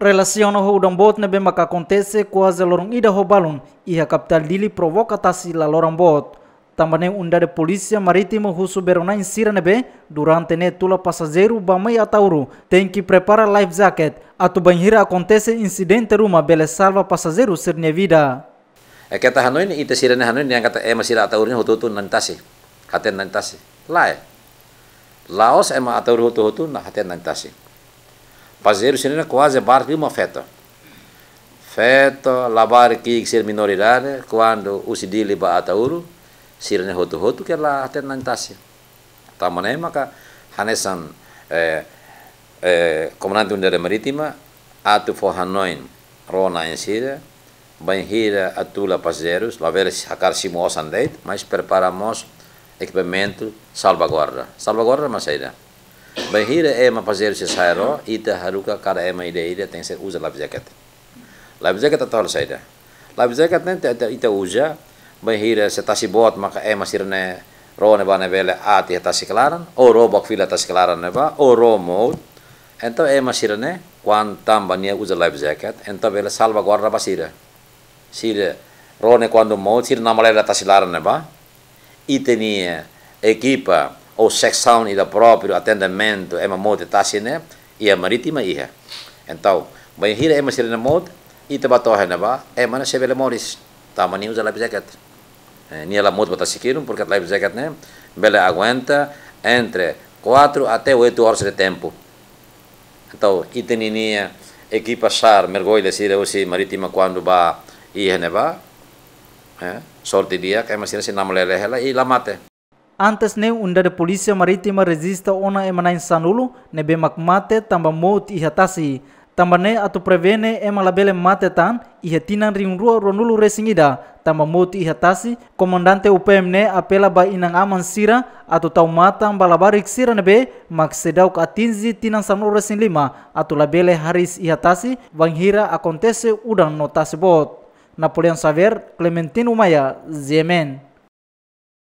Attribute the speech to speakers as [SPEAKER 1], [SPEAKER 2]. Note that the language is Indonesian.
[SPEAKER 1] Relaciona ho bot nebe maka acontece quase lorong ida ho balun iha kapital dili provoca tasi la bot. Tambane unda de polisia maritimo husu berona em Sira nebe durante ne tula pasajeru bamai atauru tenki prepara life jacket atu banhira kontese insiden ruma bele salva pasajeru sirne vida. E
[SPEAKER 2] kata hanoin ite sirene ne hanoin yang kata e sira atauru ni hututu nantasi haten nantasi lae. Laos ema atauru hutu hutu na haten nantasi. Pasajero chileno quase barco uma feta. Feta, lavar aqui que ser minoridade, quando o sidili ba atauru, sirene hotu hotu que lá até nantasi. Tamanei tá, maka hanesan eh, eh, comandante unidade marítima, atu for fohanoin rona em Síria, banheira atula passageiros, lá ver sacar simosan deit, mas preparamos equipamento salvaguarda. Salvaguarda, mas ainda. Bahira ema pazer se sairo ita haruka kara ema ide ide tem se usa lab Lab jacket atau saida. Lab jacket nanti ata ita uja. bahira se tasi bot maka ema sirne ro ne ba ne bele ati tasi kelaran o ro bak fila tasi kelaran ne ba o ro mode ento ema sirne kwan tam nia usa lab ento bele salva guarda basira. Sire ro ne quando sir sirne namale tasi laran ne ba nia ekipa ou secção e do próprio atendimento é uma moda tassine e a marítima ia. Então, bem hira é uma serena moda e te batou a neba é mana se vele moris. Tamanho usa life jacket. Eh, Nem ela moda bota siquirum porque a life jacket né? Bela aguenta entre 4 até 8 horas de tempo. Então, e teninia equipa char mergulha se usi marítima quando ba ia neba. Eh? Sorte dia, série masih nasi nama leleh lah, ilamate.
[SPEAKER 1] Antes ne unda de polícia maritima resista ona emanain sanulu ne be makmate tamba mout ihatasi. Tamba ne atu prevene ema labele mate tan ring ringrua ronulu resingida. Tamba mout ihatasi komandante UPM ne apela ba inang aman sira atu tau mata balabarik sira be mak ka atinzi tinan sanulu resing lima atu labele haris ihatasi wanghira akontese udang notasi bot. Napoleon Saver, Clementine Umaya, Ziemen.